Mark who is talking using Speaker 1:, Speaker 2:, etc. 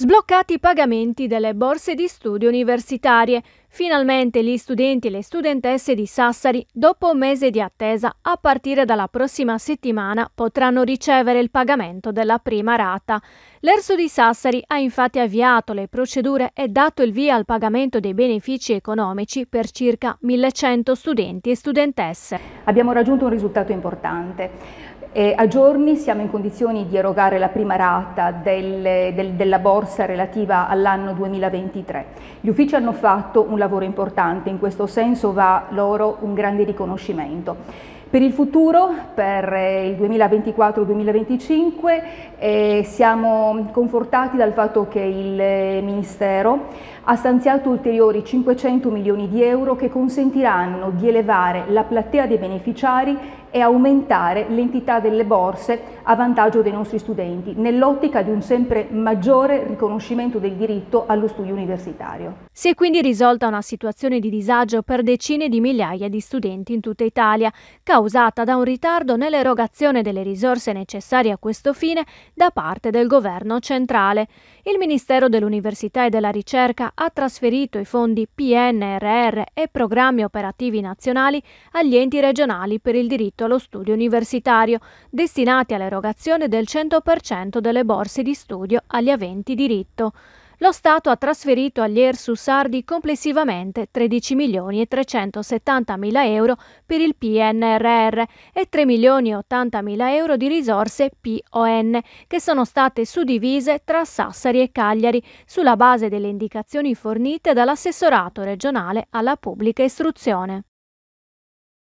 Speaker 1: Sbloccati i pagamenti delle borse di studio universitarie. Finalmente gli studenti e le studentesse di Sassari, dopo un mese di attesa, a partire dalla prossima settimana potranno ricevere il pagamento della prima rata. L'ERSO di Sassari ha infatti avviato le procedure e dato il via al pagamento dei benefici economici per
Speaker 2: circa 1100 studenti e studentesse. Abbiamo raggiunto un risultato importante. Eh, a giorni siamo in condizioni di erogare la prima rata del, del, della borsa relativa all'anno 2023. Gli uffici hanno fatto un lavoro importante, in questo senso va loro un grande riconoscimento. Per il futuro, per eh, il 2024-2025, eh, siamo confortati dal fatto che il eh, Ministero ha stanziato ulteriori 500 milioni di euro che consentiranno di elevare la platea dei beneficiari e aumentare l'entità delle borse a vantaggio dei nostri studenti, nell'ottica di un sempre maggiore riconoscimento del diritto allo studio universitario.
Speaker 1: Si è quindi risolta una situazione di disagio per decine di migliaia di studenti in tutta Italia, causata da un ritardo nell'erogazione delle risorse necessarie a questo fine da parte del governo centrale. Il Ministero dell'Università e della Ricerca ha trasferito i fondi PNRR e programmi operativi nazionali agli enti regionali per il diritto allo studio universitario, destinati all'erogazione del 100% delle borse di studio agli aventi diritto lo Stato ha trasferito agli ERSU sardi complessivamente 13 milioni e 370 mila euro per il PNRR e 3 milioni e 80 mila euro di risorse PON che sono state suddivise tra Sassari e Cagliari sulla base delle indicazioni fornite dall'assessorato regionale alla pubblica istruzione.